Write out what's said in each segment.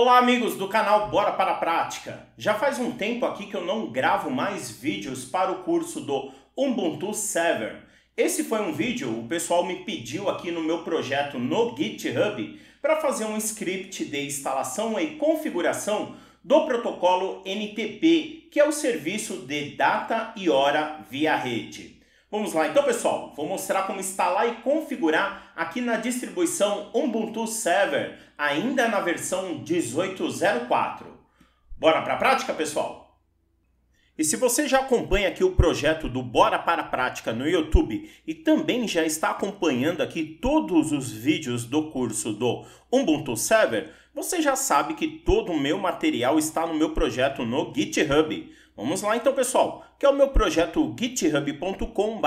Olá amigos do canal Bora para a Prática! Já faz um tempo aqui que eu não gravo mais vídeos para o curso do Ubuntu Server. Esse foi um vídeo o pessoal me pediu aqui no meu projeto no GitHub para fazer um script de instalação e configuração do protocolo NTP, que é o serviço de data e hora via rede. Vamos lá então pessoal, vou mostrar como instalar e configurar aqui na distribuição Ubuntu Server ainda na versão 1804. Bora para a prática, pessoal? E se você já acompanha aqui o projeto do Bora para a Prática no YouTube e também já está acompanhando aqui todos os vídeos do curso do Ubuntu Server, você já sabe que todo o meu material está no meu projeto no GitHub. Vamos lá então, pessoal, que é o meu projeto githubcom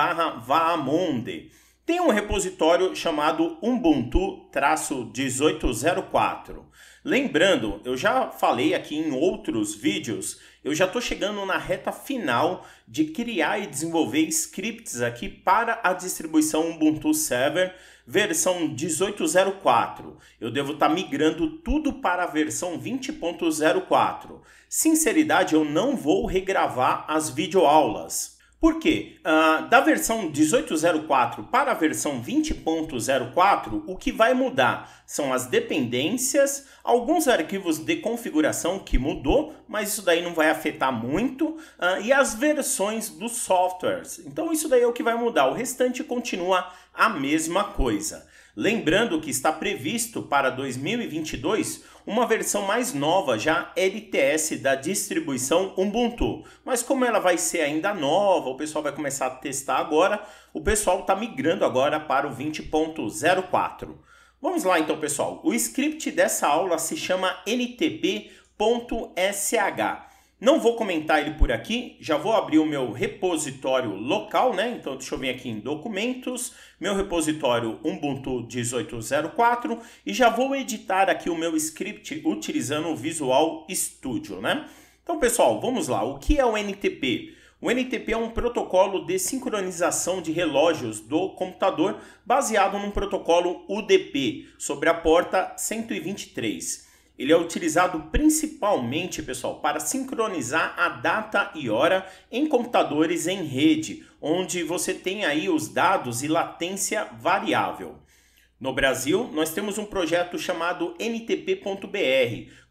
tem um repositório chamado Ubuntu-1804. Lembrando, eu já falei aqui em outros vídeos, eu já estou chegando na reta final de criar e desenvolver scripts aqui para a distribuição Ubuntu Server versão 1804. Eu devo estar tá migrando tudo para a versão 20.04. Sinceridade, eu não vou regravar as videoaulas. Por quê? Uh, da versão 1804 para a versão 20.04, o que vai mudar são as dependências, alguns arquivos de configuração que mudou, mas isso daí não vai afetar muito, uh, e as versões dos softwares. Então isso daí é o que vai mudar, o restante continua a mesma coisa. Lembrando que está previsto para 2022 uma versão mais nova, já LTS, da distribuição Ubuntu. Mas como ela vai ser ainda nova, o pessoal vai começar a testar agora, o pessoal está migrando agora para o 20.04. Vamos lá então, pessoal. O script dessa aula se chama ntp.sh. Não vou comentar ele por aqui, já vou abrir o meu repositório local, né? Então deixa eu vir aqui em documentos, meu repositório Ubuntu 1804 e já vou editar aqui o meu script utilizando o Visual Studio, né? Então pessoal, vamos lá. O que é o NTP? O NTP é um protocolo de sincronização de relógios do computador baseado num protocolo UDP sobre a porta 123. Ele é utilizado principalmente, pessoal, para sincronizar a data e hora em computadores em rede, onde você tem aí os dados e latência variável. No Brasil, nós temos um projeto chamado ntp.br.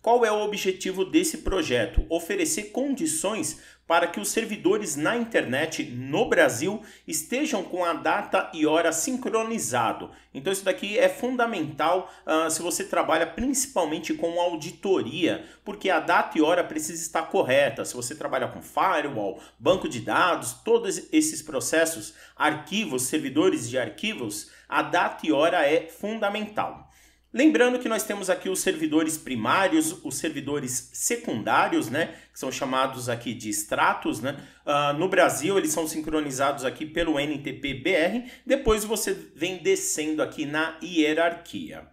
Qual é o objetivo desse projeto? Oferecer condições para que os servidores na internet no Brasil estejam com a data e hora sincronizado. Então isso daqui é fundamental uh, se você trabalha principalmente com auditoria, porque a data e hora precisa estar correta. Se você trabalha com firewall, banco de dados, todos esses processos, arquivos, servidores de arquivos, a data e hora é fundamental. Lembrando que nós temos aqui os servidores primários, os servidores secundários, né, que são chamados aqui de extratos, né. Uh, no Brasil eles são sincronizados aqui pelo NTP-BR. Depois você vem descendo aqui na hierarquia.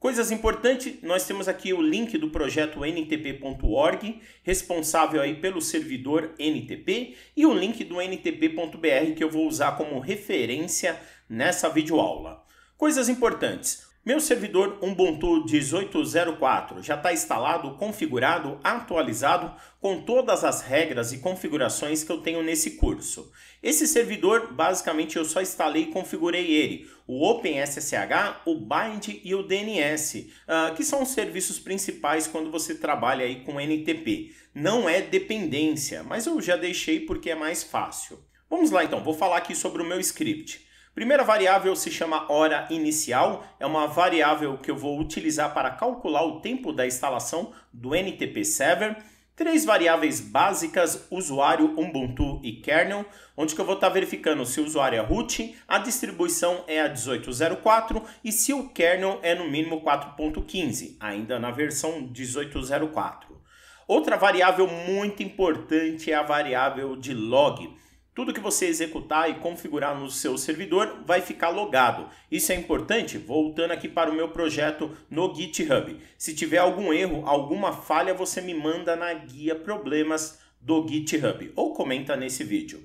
Coisas importantes, nós temos aqui o link do projeto ntp.org, responsável aí pelo servidor NTP, e o link do ntp.br que eu vou usar como referência nessa videoaula. Coisas importantes, meu servidor Ubuntu 18.04 já está instalado, configurado, atualizado com todas as regras e configurações que eu tenho nesse curso. Esse servidor, basicamente, eu só instalei e configurei ele, o OpenSSH, o Bind e o DNS, ah, que são os serviços principais quando você trabalha aí com NTP. Não é dependência, mas eu já deixei porque é mais fácil. Vamos lá então, vou falar aqui sobre o meu script. Primeira variável se chama hora inicial, é uma variável que eu vou utilizar para calcular o tempo da instalação do NTP Server. Três variáveis básicas, usuário, Ubuntu e kernel, onde que eu vou estar tá verificando se o usuário é root, a distribuição é a 1804 e se o kernel é no mínimo 4.15, ainda na versão 1804. Outra variável muito importante é a variável de log. Tudo que você executar e configurar no seu servidor vai ficar logado. Isso é importante? Voltando aqui para o meu projeto no GitHub. Se tiver algum erro, alguma falha, você me manda na guia problemas do GitHub ou comenta nesse vídeo.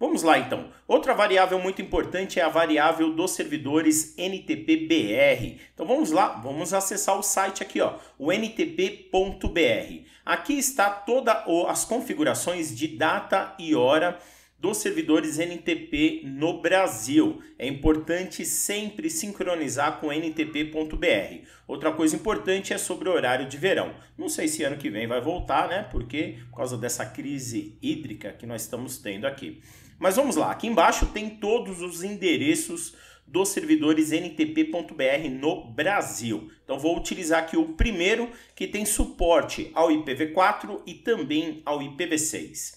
Vamos lá então. Outra variável muito importante é a variável dos servidores NTPBR. Então vamos lá, vamos acessar o site aqui, ó, o ntp.br. Aqui está todas as configurações de data e hora dos servidores NTP no Brasil. É importante sempre sincronizar com ntp.br. Outra coisa importante é sobre o horário de verão. Não sei se ano que vem vai voltar, né? Porque por causa dessa crise hídrica que nós estamos tendo aqui. Mas vamos lá, aqui embaixo tem todos os endereços dos servidores ntp.br no Brasil. Então vou utilizar aqui o primeiro que tem suporte ao IPv4 e também ao IPv6.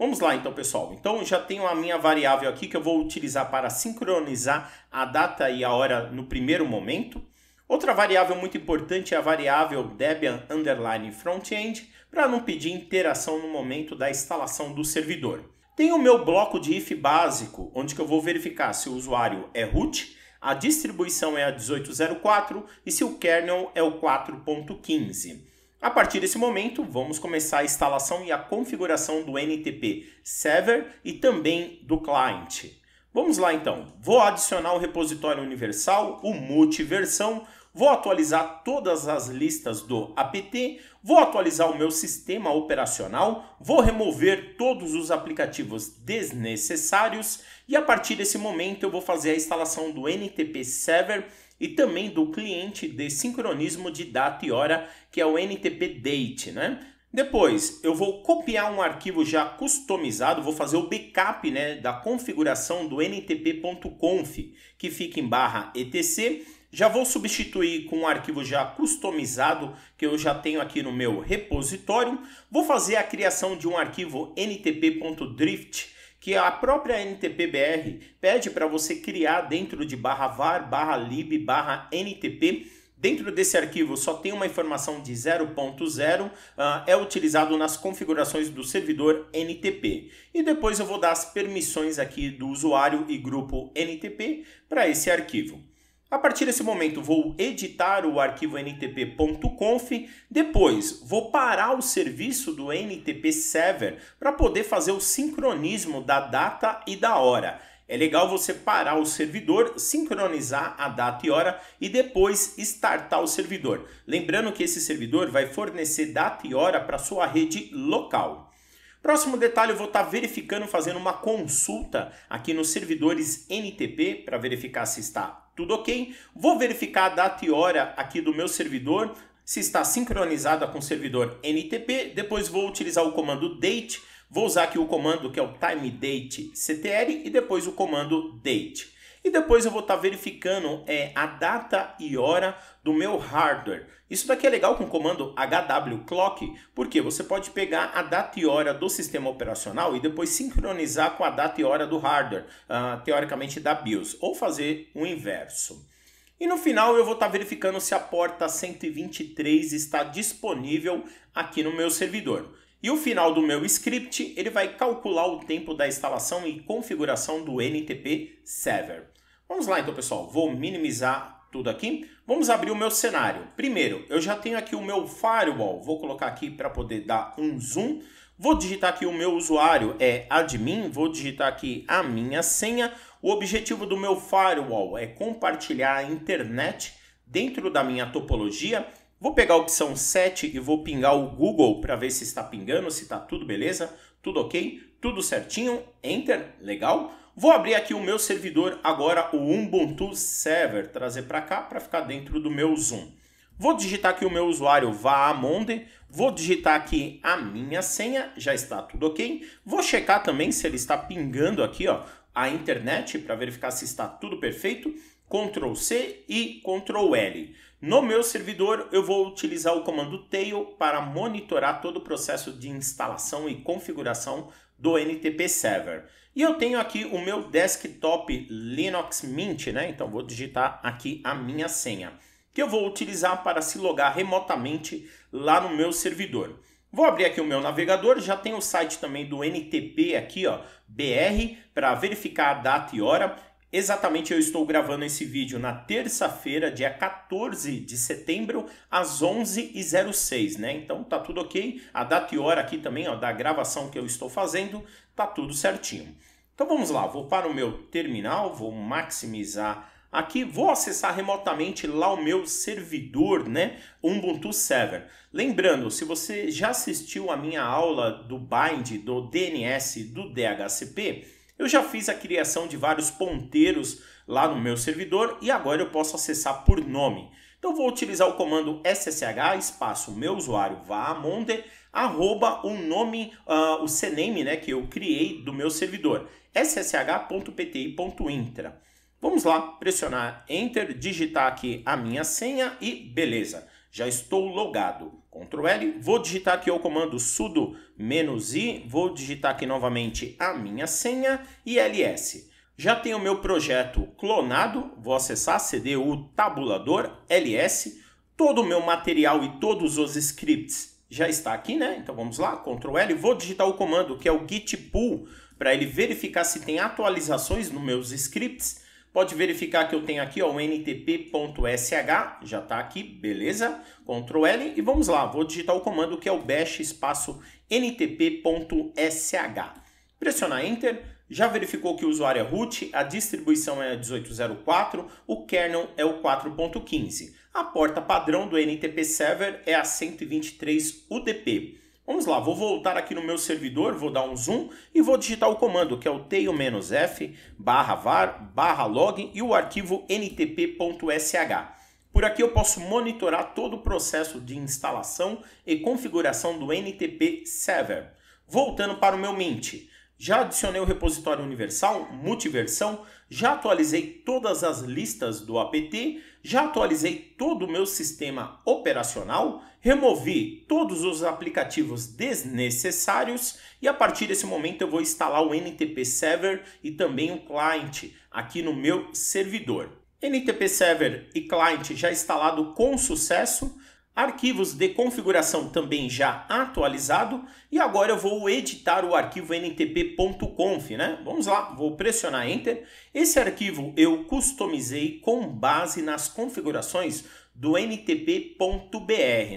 Vamos lá então, pessoal. Então, já tenho a minha variável aqui que eu vou utilizar para sincronizar a data e a hora no primeiro momento. Outra variável muito importante é a variável Debian underline frontend para não pedir interação no momento da instalação do servidor. Tem o meu bloco de if básico, onde eu vou verificar se o usuário é root, a distribuição é a 1804 e se o kernel é o 4.15. A partir desse momento, vamos começar a instalação e a configuração do NTP Server e também do client. Vamos lá então, vou adicionar o repositório universal, o multiversão, vou atualizar todas as listas do apt, vou atualizar o meu sistema operacional, vou remover todos os aplicativos desnecessários e a partir desse momento eu vou fazer a instalação do NTP Server e também do cliente de sincronismo de data e hora, que é o NTP Date, né? Depois, eu vou copiar um arquivo já customizado, vou fazer o backup né, da configuração do ntp.conf, que fica em barra etc. Já vou substituir com um arquivo já customizado, que eu já tenho aqui no meu repositório. Vou fazer a criação de um arquivo ntp.drift, que a própria NTPBR pede para você criar dentro de barra var, barra lib, barra NTP. Dentro desse arquivo só tem uma informação de 0.0, uh, ah, é utilizado nas configurações do servidor NTP. E depois eu vou dar as permissões aqui do usuário e grupo NTP para esse arquivo. A partir desse momento, vou editar o arquivo ntp.conf, depois vou parar o serviço do NTP Server para poder fazer o sincronismo da data e da hora. É legal você parar o servidor, sincronizar a data e hora e depois startar o servidor. Lembrando que esse servidor vai fornecer data e hora para sua rede local. Próximo detalhe, eu vou estar tá verificando, fazendo uma consulta aqui nos servidores NTP para verificar se está tudo ok? Vou verificar a data e hora aqui do meu servidor, se está sincronizada com o servidor NTP. Depois vou utilizar o comando date, vou usar aqui o comando que é o time date CTR e depois o comando date. E depois eu vou estar tá verificando é, a data e hora do meu hardware. Isso daqui é legal com o comando HW Clock, porque você pode pegar a data e hora do sistema operacional e depois sincronizar com a data e hora do hardware, uh, teoricamente da BIOS, ou fazer o inverso. E no final eu vou estar tá verificando se a porta 123 está disponível aqui no meu servidor. E o final do meu script, ele vai calcular o tempo da instalação e configuração do NTP Server. Vamos lá então, pessoal. Vou minimizar tudo aqui. Vamos abrir o meu cenário. Primeiro, eu já tenho aqui o meu firewall. Vou colocar aqui para poder dar um zoom. Vou digitar aqui o meu usuário é admin, vou digitar aqui a minha senha. O objetivo do meu firewall é compartilhar a internet dentro da minha topologia. Vou pegar a opção 7 e vou pingar o Google para ver se está pingando, se está tudo beleza, tudo ok, tudo certinho. Enter, legal. Vou abrir aqui o meu servidor agora, o Ubuntu Server, trazer para cá para ficar dentro do meu Zoom. Vou digitar aqui o meu usuário Vaamonde, vou digitar aqui a minha senha, já está tudo ok. Vou checar também se ele está pingando aqui ó, a internet para verificar se está tudo perfeito. Ctrl C e Ctrl L. No meu servidor, eu vou utilizar o comando tail para monitorar todo o processo de instalação e configuração do NTP Server. E eu tenho aqui o meu desktop Linux Mint, né? Então vou digitar aqui a minha senha, que eu vou utilizar para se logar remotamente lá no meu servidor. Vou abrir aqui o meu navegador, já tem o site também do NTP aqui, ó, BR, para verificar a data e hora. Exatamente, eu estou gravando esse vídeo na terça-feira, dia 14 de setembro, às 11h06, né? Então tá tudo ok. A data e hora aqui também, ó, da gravação que eu estou fazendo, tá tudo certinho. Então vamos lá, vou para o meu terminal, vou maximizar aqui, vou acessar remotamente lá o meu servidor, né, Ubuntu Server. Lembrando, se você já assistiu a minha aula do bind, do DNS, do DHCP, eu já fiz a criação de vários ponteiros lá no meu servidor e agora eu posso acessar por nome. Então vou utilizar o comando ssh espaço meu usuário vaamonde arroba o nome, uh, o CNAME né, que eu criei do meu servidor, ssh.pti.intra. Vamos lá, pressionar Enter, digitar aqui a minha senha e beleza, já estou logado. Ctrl L, vou digitar aqui o comando sudo "-i", vou digitar aqui novamente a minha senha e ls. Já tenho meu projeto clonado, vou acessar CDU Tabulador LS, todo o meu material e todos os scripts já está aqui, né? Então vamos lá, Ctrl L, vou digitar o comando que é o git pull para ele verificar se tem atualizações nos meus scripts. Pode verificar que eu tenho aqui ó, o ntp.sh, já está aqui, beleza? Ctrl L e vamos lá, vou digitar o comando que é o bash espaço ntp.sh. Pressionar Enter, já verificou que o usuário é root, a distribuição é a 1804, o kernel é o 4.15. A porta padrão do NTP Server é a 123 UDP. Vamos lá, vou voltar aqui no meu servidor, vou dar um zoom e vou digitar o comando, que é o tail-f barra var barra log e o arquivo ntp.sh. Por aqui eu posso monitorar todo o processo de instalação e configuração do NTP Server. Voltando para o meu Mint. Já adicionei o repositório universal, multiversão, já atualizei todas as listas do apt, já atualizei todo o meu sistema operacional, removi todos os aplicativos desnecessários e a partir desse momento eu vou instalar o NTP Server e também o client aqui no meu servidor. NTP Server e client já instalado com sucesso arquivos de configuração também já atualizado e agora eu vou editar o arquivo ntp.conf, né? Vamos lá, vou pressionar enter. Esse arquivo eu customizei com base nas configurações do ntp.br,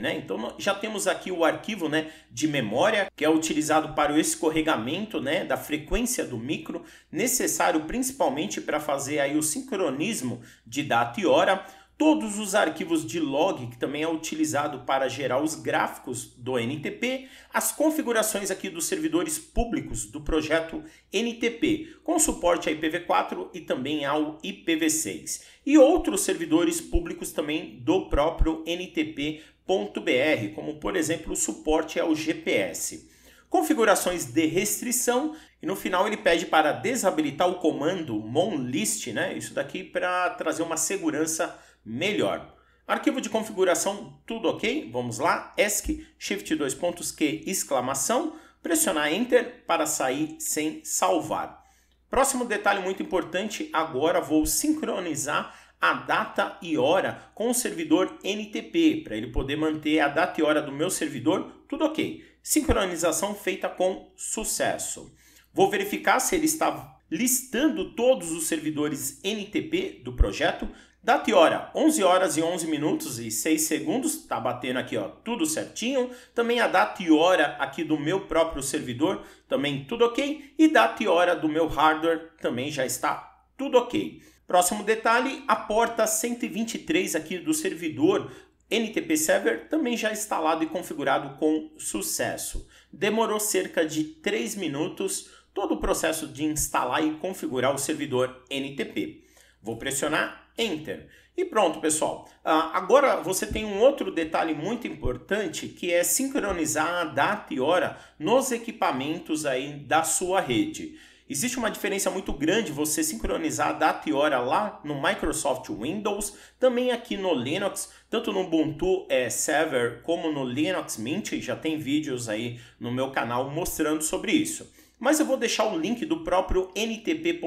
né? Então já temos aqui o arquivo, né, de memória que é utilizado para o escorregamento, né, da frequência do micro, necessário principalmente para fazer aí o sincronismo de data e hora Todos os arquivos de log, que também é utilizado para gerar os gráficos do NTP, as configurações aqui dos servidores públicos do projeto NTP, com suporte a IPv4 e também ao IPv6, e outros servidores públicos também do próprio NTP.br, como por exemplo o suporte ao GPS configurações de restrição e no final ele pede para desabilitar o comando monlist, né? Isso daqui para trazer uma segurança melhor. Arquivo de configuração, tudo ok? Vamos lá, ESC, Shift 2 pontos Q, exclamação, pressionar Enter para sair sem salvar. Próximo detalhe muito importante, agora vou sincronizar a data e hora com o servidor NTP, para ele poder manter a data e hora do meu servidor, tudo ok. Sincronização feita com sucesso. Vou verificar se ele está listando todos os servidores NTP do projeto. Data e hora, 11 horas e 11 minutos e 6 segundos, tá batendo aqui, ó, tudo certinho. Também a data e hora aqui do meu próprio servidor, também tudo ok. E data e hora do meu hardware também já está tudo ok. Próximo detalhe, a porta 123 aqui do servidor NTP Server também já instalado e configurado com sucesso. Demorou cerca de 3 minutos todo o processo de instalar e configurar o servidor NTP. Vou pressionar Enter. E pronto, pessoal. Ah, agora você tem um outro detalhe muito importante que é sincronizar a data e hora nos equipamentos aí da sua rede. Existe uma diferença muito grande você sincronizar a data e hora lá no Microsoft Windows, também aqui no Linux, tanto no Ubuntu é, Server como no Linux Mint, já tem vídeos aí no meu canal mostrando sobre isso mas eu vou deixar o link do próprio ntp.br,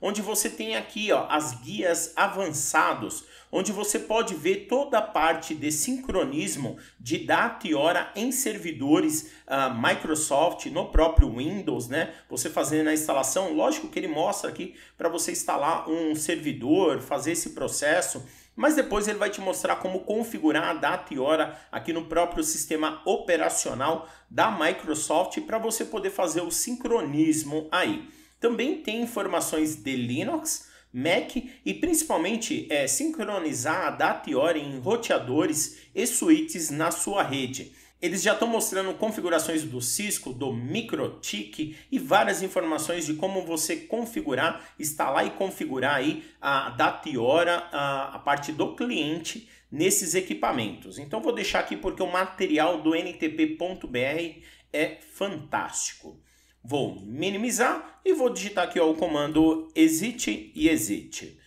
onde você tem aqui ó, as guias avançados, onde você pode ver toda a parte de sincronismo de data e hora em servidores uh, Microsoft, no próprio Windows, né? Você fazendo a instalação, lógico que ele mostra aqui para você instalar um servidor, fazer esse processo mas depois ele vai te mostrar como configurar a data e hora aqui no próprio sistema operacional da Microsoft para você poder fazer o sincronismo aí. Também tem informações de Linux, Mac e principalmente é, sincronizar a data e hora em roteadores e suítes na sua rede. Eles já estão mostrando configurações do Cisco, do MikroTik e várias informações de como você configurar, instalar e configurar aí a data e hora, a, a parte do cliente nesses equipamentos. Então vou deixar aqui porque o material do ntp.br é fantástico. Vou minimizar e vou digitar aqui ó, o comando exit e exit.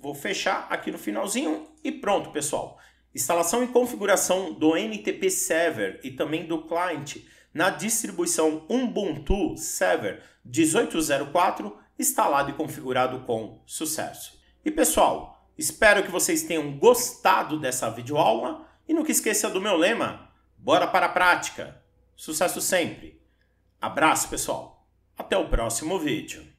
Vou fechar aqui no finalzinho e pronto, pessoal. Instalação e configuração do NTP Server e também do client na distribuição Ubuntu Server 1804, instalado e configurado com sucesso. E pessoal, espero que vocês tenham gostado dessa videoaula e nunca esqueça do meu lema: bora para a prática. Sucesso sempre. Abraço, pessoal. Até o próximo vídeo.